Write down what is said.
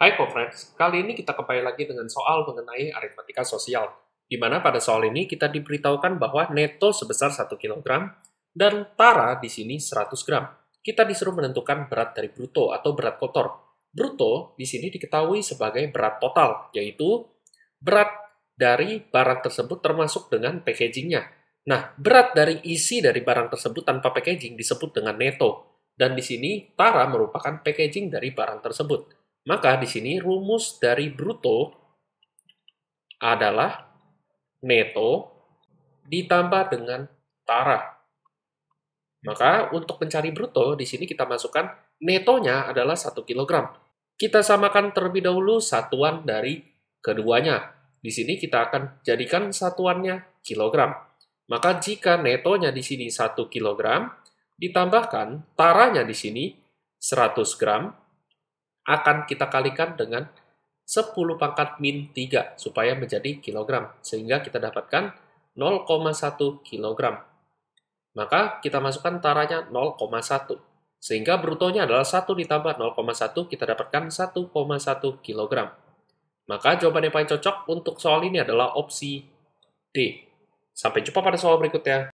Hai co-friends, kali ini kita kembali lagi dengan soal mengenai aritmatika sosial, di mana pada soal ini kita diberitahukan bahwa neto sebesar 1 kg dan tara di sini 100 gram. Kita disuruh menentukan berat dari bruto atau berat kotor. Bruto di sini diketahui sebagai berat total, yaitu berat dari barang tersebut termasuk dengan packagingnya. Nah, berat dari isi dari barang tersebut tanpa packaging disebut dengan neto. Dan di sini, tara merupakan packaging dari barang tersebut. Maka di sini rumus dari bruto adalah neto ditambah dengan tara. Maka untuk mencari bruto, di sini kita masukkan netonya adalah 1 kg. Kita samakan terlebih dahulu satuan dari keduanya. Di sini kita akan jadikan satuannya kilogram. Maka jika netonya di sini 1 kg, ditambahkan taranya di sini 100 gram, akan kita kalikan dengan 10 pangkat min 3 supaya menjadi kilogram, sehingga kita dapatkan 0,1 kilogram. Maka kita masukkan taranya 0,1. Sehingga brutonya adalah 1 ditambah 0,1, kita dapatkan 1,1 kilogram. Maka jawaban yang paling cocok untuk soal ini adalah opsi D. Sampai jumpa pada soal berikutnya.